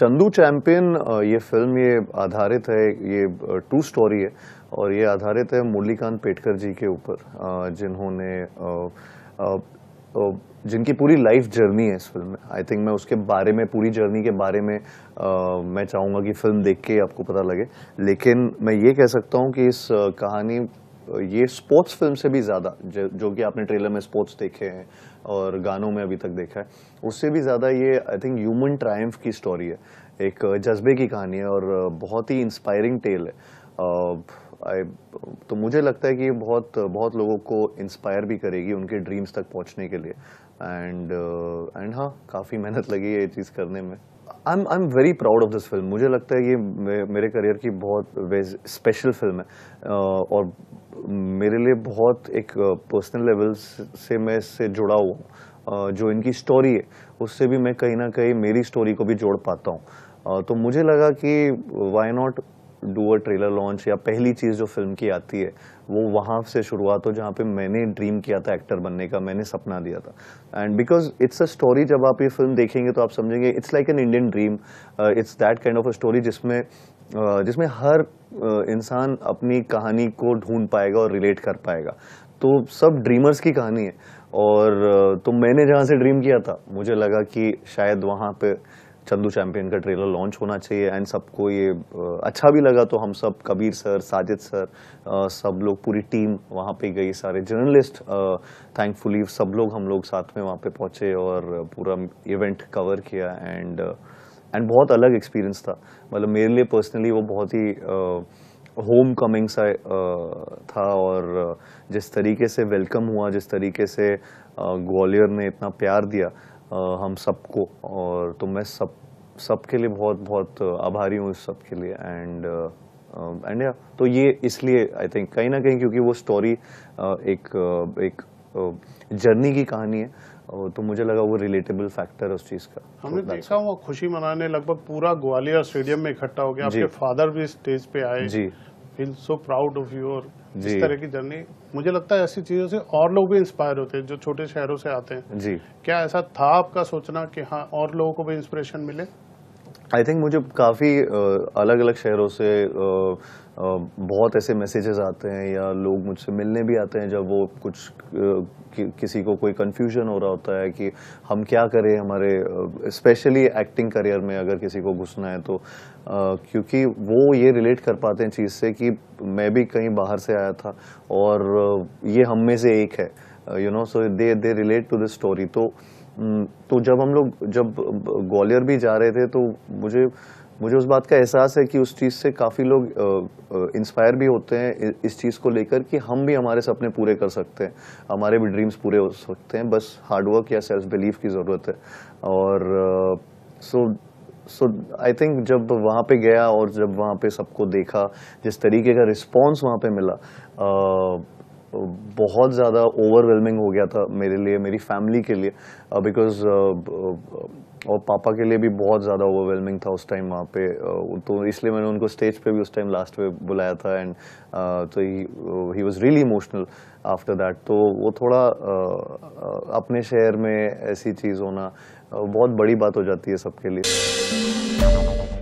Chandu champion ये film ये आधारित है ये ट्रू स्टोरी है और ये आधारित है मुरलीकांत पेटकर जी के ऊपर जिन्होंने जिनकी पूरी लाइफ जर्नी है इस फिल्म में आई थिंक मैं उसके बारे में पूरी जर्नी के बारे में आ, मैं चाहूँगा कि फिल्म देख के आपको पता लगे लेकिन मैं ये कह सकता हूँ कि इस कहानी ये स्पोर्ट्स फिल्म से भी ज़्यादा जो कि आपने ट्रेलर में स्पोर्ट्स देखे हैं और गानों में अभी तक देखा है उससे भी ज़्यादा ये आई थिंक ह्यूमन ट्रायम्फ की स्टोरी है एक जज्बे की कहानी है और बहुत ही इंस्पायरिंग टेल है आई तो मुझे लगता है कि ये बहुत बहुत लोगों को इंस्पायर भी करेगी उनके ड्रीम्स तक पहुंचने के लिए एंड एंड हाँ काफ़ी मेहनत लगी है ये चीज़ करने में I am I am very proud of this film मुझे लगता है ये मेरे करियर की बहुत स्पेशल फिल्म है और मेरे लिए बहुत एक पर्सनल लेवल से मैं इससे जुड़ा हुआ हूँ जो इनकी स्टोरी है उससे भी मैं कहीं ना कहीं मेरी स्टोरी को भी जोड़ पाता हूँ तो मुझे लगा कि why not do a trailer launch या पहली चीज़ जो फिल्म की आती है वो वहाँ से शुरुआत हो जहाँ पे मैंने ड्रीम किया था एक्टर बनने का मैंने सपना दिया था and because it's a story जब आप ये फिल्म देखेंगे तो आप समझेंगे it's like an Indian dream it's that kind of a story जिसमें uh, जिसमें हर uh, इंसान अपनी कहानी को ढूंढ पाएगा और रिलेट कर पाएगा तो सब ड्रीमर्स की कहानी है और uh, तो मैंने जहाँ से ड्रीम किया था मुझे लगा कि शायद वहाँ पे चंदू चैंपियन का ट्रेलर लॉन्च होना चाहिए एंड सबको ये अच्छा भी लगा तो हम सब कबीर सर साजिद सर सब लोग पूरी टीम वहाँ पे गई सारे जर्नलिस्ट थैंकफुली सब लोग हम लोग साथ में वहाँ पे पहुँचे और पूरा इवेंट कवर किया एंड एंड बहुत अलग एक्सपीरियंस था मतलब मेरे लिए पर्सनली वो बहुत ही होम कमिंग सा था और जिस तरीके से वेलकम हुआ जिस तरीके से ग्वालियर ने इतना प्यार दिया हम सबको और तो मैं सब सबके लिए बहुत बहुत आभारी हूँ इस सब के लिए एंड एंड या तो ये इसलिए आई थिंक कहीं ना कहीं क्योंकि वो स्टोरी एक एक जर्नी की कहानी है तो मुझे लगा वो रिलेटेबल फैक्टर उस चीज का हमने तो देखा वो खुशी मनाने लगभग पूरा ग्वालियर स्टेडियम में इकट्ठा हो गया आपके फादर भी स्टेज पे आए जी feel so proud of your इस तरह की जर्नी मुझे लगता है ऐसी चीजों से और लोग भी इंस्पायर होते हैं जो छोटे शहरों से आते हैं जी क्या ऐसा था आपका सोचना कि हाँ और लोगों को भी इंस्पिरेशन मिले आई थिंक मुझे काफ़ी अलग अलग शहरों से बहुत ऐसे मैसेजेस आते हैं या लोग मुझसे मिलने भी आते हैं जब वो कुछ कि, किसी को कोई कन्फ्यूजन हो रहा होता है कि हम क्या करें हमारे स्पेशली एक्टिंग करियर में अगर किसी को घुसना है तो क्योंकि वो ये रिलेट कर पाते हैं चीज़ से कि मैं भी कहीं बाहर से आया था और ये हम में से एक है you know so they they relate to this story तो हम्म, तो जब हम लोग जब ग्वालियर भी जा रहे थे तो मुझे मुझे उस बात का एहसास है कि उस चीज़ से काफ़ी लोग इंस्पायर भी होते हैं इस चीज़ को लेकर कि हम भी हमारे सपने पूरे कर सकते हैं हमारे भी ड्रीम्स पूरे हो सकते हैं बस हार्डवर्क या सेल्फ बिलीफ की ज़रूरत है और सो सो आई थिंक जब वहाँ पे गया और जब वहाँ पे सबको देखा जिस तरीके का रिस्पांस वहाँ पे मिला uh, बहुत ज़्यादा ओवरवेलमिंग हो गया था मेरे लिए मेरी फैमिली के लिए बिकॉज uh, uh, uh, और पापा के लिए भी बहुत ज़्यादा ओवरवेलमिंग था उस टाइम वहाँ पे तो इसलिए मैंने उनको स्टेज पे भी उस टाइम लास्ट में बुलाया था एंड तो he was really emotional after that तो वो थोड़ा अपने शहर में ऐसी चीज़ होना बहुत बड़ी बात हो जाती है सबके लिए